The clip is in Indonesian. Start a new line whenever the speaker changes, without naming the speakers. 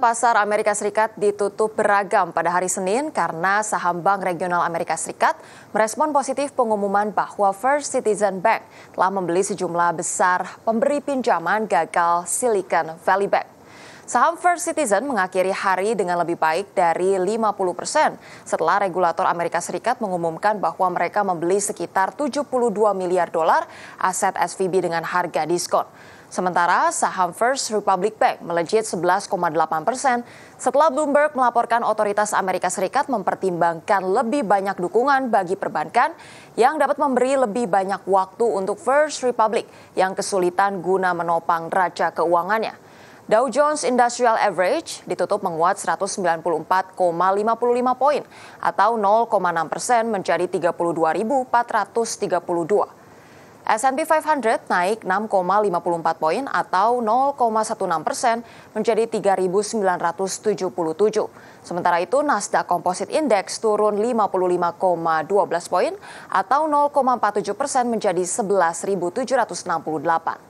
Pasar Amerika Serikat ditutup beragam pada hari Senin karena saham Bank Regional Amerika Serikat merespon positif pengumuman bahwa First Citizen Bank telah membeli sejumlah besar pemberi pinjaman gagal Silicon Valley Bank. Saham First Citizen mengakhiri hari dengan lebih baik dari 50 persen setelah regulator Amerika Serikat mengumumkan bahwa mereka membeli sekitar 72 miliar dolar aset SVB dengan harga diskon. Sementara saham First Republic Bank melejit 11,8 persen setelah Bloomberg melaporkan otoritas Amerika Serikat mempertimbangkan lebih banyak dukungan bagi perbankan yang dapat memberi lebih banyak waktu untuk First Republic yang kesulitan guna menopang raja keuangannya. Dow Jones Industrial Average ditutup menguat 194,55 poin atau 0,6 persen menjadi 32.432. S&P 500 naik 6,54 poin atau 0,16 persen menjadi 3.977. Sementara itu Nasdaq Composite Index turun 55,12 poin atau 0,47 persen menjadi 11.768.